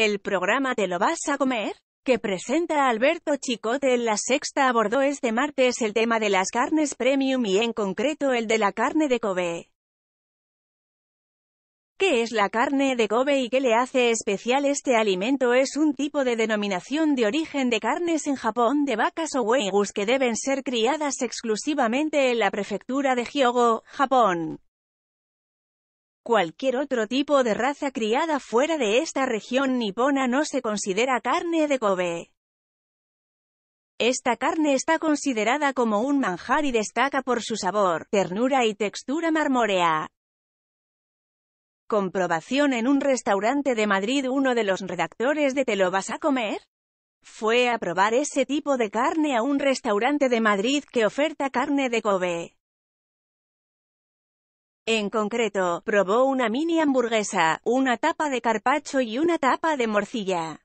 El programa Te lo vas a comer, que presenta Alberto Chicote en la sexta abordó este martes el tema de las carnes premium y en concreto el de la carne de Kobe. ¿Qué es la carne de Kobe y qué le hace especial este alimento? Es un tipo de denominación de origen de carnes en Japón de vacas o weigus que deben ser criadas exclusivamente en la prefectura de Hyogo, Japón. Cualquier otro tipo de raza criada fuera de esta región nipona no se considera carne de Kobe. Esta carne está considerada como un manjar y destaca por su sabor, ternura y textura marmorea. Comprobación en un restaurante de Madrid Uno de los redactores de ¿Te lo vas a comer? Fue a probar ese tipo de carne a un restaurante de Madrid que oferta carne de Kobe. En concreto, probó una mini hamburguesa, una tapa de carpacho y una tapa de morcilla.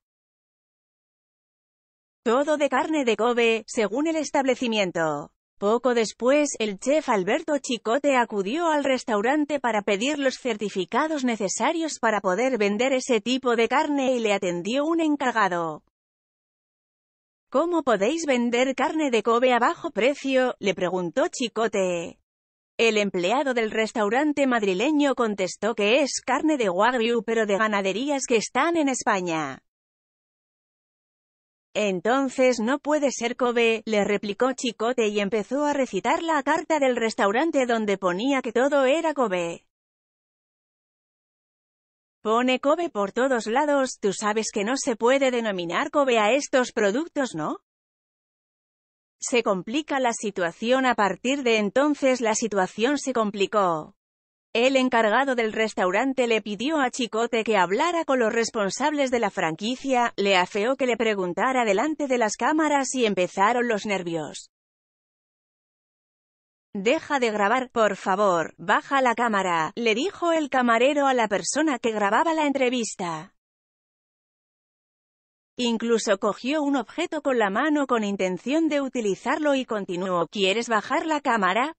Todo de carne de Kobe, según el establecimiento. Poco después, el chef Alberto Chicote acudió al restaurante para pedir los certificados necesarios para poder vender ese tipo de carne y le atendió un encargado. ¿Cómo podéis vender carne de Kobe a bajo precio? le preguntó Chicote. El empleado del restaurante madrileño contestó que es carne de Wagyu pero de ganaderías que están en España. Entonces no puede ser Kobe, le replicó Chicote y empezó a recitar la carta del restaurante donde ponía que todo era Kobe. Pone Kobe por todos lados, tú sabes que no se puede denominar Kobe a estos productos, ¿no? Se complica la situación a partir de entonces la situación se complicó. El encargado del restaurante le pidió a Chicote que hablara con los responsables de la franquicia, le afeó que le preguntara delante de las cámaras y empezaron los nervios. Deja de grabar, por favor, baja la cámara, le dijo el camarero a la persona que grababa la entrevista. Incluso cogió un objeto con la mano con intención de utilizarlo y continuó, ¿quieres bajar la cámara?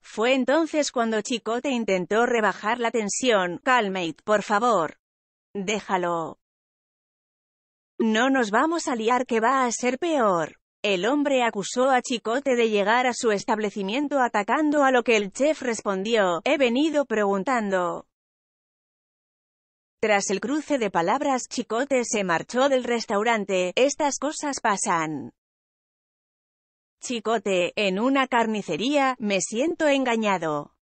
Fue entonces cuando Chicote intentó rebajar la tensión, calmate, por favor. Déjalo. No nos vamos a liar que va a ser peor. El hombre acusó a Chicote de llegar a su establecimiento atacando a lo que el chef respondió, he venido preguntando. Tras el cruce de palabras, Chicote se marchó del restaurante. Estas cosas pasan. Chicote, en una carnicería, me siento engañado.